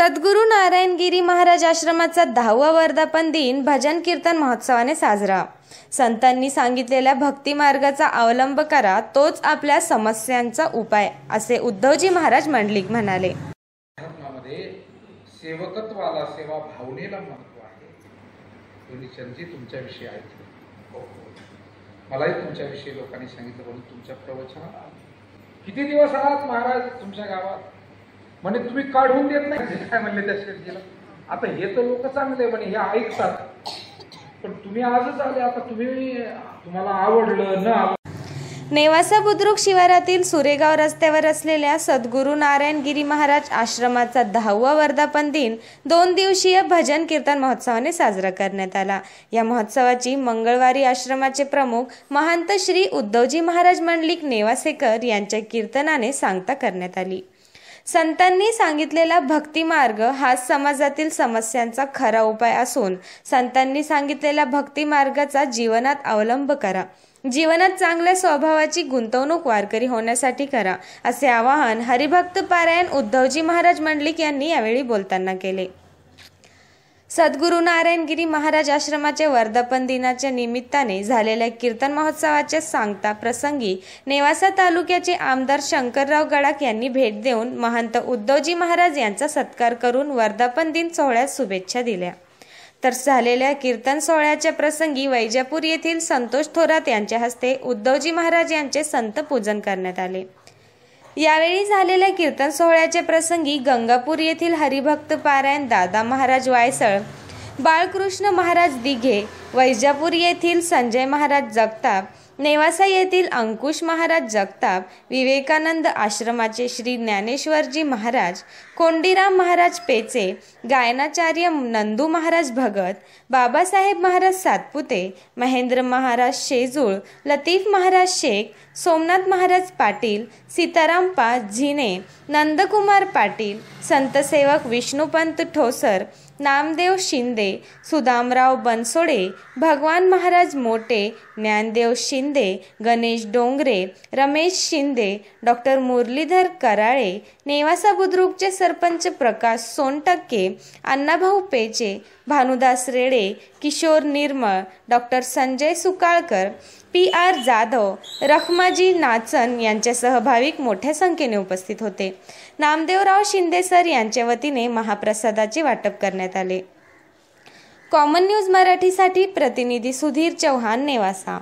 सद्गुरू नारायणगिरी महाराज आश्रमाचा दहावा वर्धापन दिन भजन कीर्तन महोत्सवाने साजरा संतांनी सांगितलेल्या भक्ती मार्गाचा अवलंब करा तोच आपल्या समस्यांचा उपाय असे उद्धवजी महाराज मंडलिक म्हणाले सेवकत्वाला सेवा भावनेला महत्व आहे चंदी तुमच्याविषयी ऐकलं हो, हो. मलाही तुमच्याविषयी लोकांनी सांगितलं म्हणून तुमच्या प्रवचनात किती दिवस आहात महाराज तुमच्या गावात म्हणे तुम्ही काढून देत नाही काय म्हणले त्या शेतीला आता हे तर लोक चांगले म्हणे हे ऐकतात पण तुम्ही आजच आले आता तुम्ही तुम्हाला आवडलं न नेवासा बुद्रुक शिवारातील सुरेगाव रस्त्यावर असलेल्या सद्गुरू गिरी महाराज आश्रमाचा दहावा वर्धापन दिन दोन दिवसीय भजन कीर्तन महोत्सवाने साजरा करण्यात आला या महोत्सवाची मंगळवारी आश्रमाचे प्रमुख महंत श्री उद्धवजी महाराज मंडलिक नेवासेकर यांच्या कीर्तनाने सांगता करण्यात आली संतांनी सांगितलेला मार्ग हा समाजातील समस्यांचा खरा उपाय असून संतांनी सांगितलेल्या मार्गाचा जीवनात अवलंब करा जीवनात चांगल्या स्वभावाची गुंतवणूक वारकरी होण्यासाठी करा असे आवाहन हरिभक्त पारायण उद्धवजी महाराज मंडलिक यांनी यावेळी बोलताना केले सद्गुरु नारायणगिरी महाराज आश्रमाचे वर्धापन दिनाच्या निमित्ताने झालेल्या कीर्तन महोत्सवाच्या सांगता प्रसंगी नेवासा तालुक्याचे आमदार शंकरराव गडाक यांनी भेट देऊन महंत उद्धवजी महाराज यांचा सत्कार करून वर्धापन दिन सोहळ्यास शुभेच्छा दिल्या तर झालेल्या कीर्तन सोहळ्याच्या प्रसंगी वैजापूर येथील संतोष थोरात यांच्या हस्ते उद्धवजी महाराज यांचे संत पूजन करण्यात आले यावेळी झालेल्या कीर्तन सोहळ्याच्या प्रसंगी गंगापूर येथील हरिभक्त पारायण दादा महाराज वायसळ बाळकृष्ण महाराज दिघे वैजापूर येथील संजय महाराज जगताप नेवासा येथील अंकुश महाराज जगताप विवेकानंद आश्रमाचे श्री ज्ञानेश्वरजी महाराज कोंडीराम महाराज पेचे गायनाचार्य नंदू महाराज भगत बाबासाहेब महाराज सातपुते महेंद्र महाराज शेजूळ लतीफ महाराज शेख सोमनाथ महाराज पाटील सीताराम पा झिने नंदकुमार पाटील संतसेवक विष्णुपंत ठोसर नामदेव शिंदे सुदामराव बनसोडे भगवान महाराज मोटे ज्ञानदेव शिंदे गणेश डोंगरे रमेश शिंदे डॉक्टर मुरलीधर कराळे नेवासा बुद्रुकचे sarpanch Prakash Sontakke Annabhau Pache Bhanudas Rede Kishor Nirmal doctor Sanjay Sukalkar P R Jadhav Rakhmaji Nachan यांच्या सहभाविक मोठ्या संख्येने उपस्थित होते नामदेवराव शिंदे सर यांच्या वतीने महाप्रसादाचे वाटप करण्यात करण्यात आले कॉमन न्यूज मराठीसाठी प्रतिनिधी सुधीर चौहान नेवासा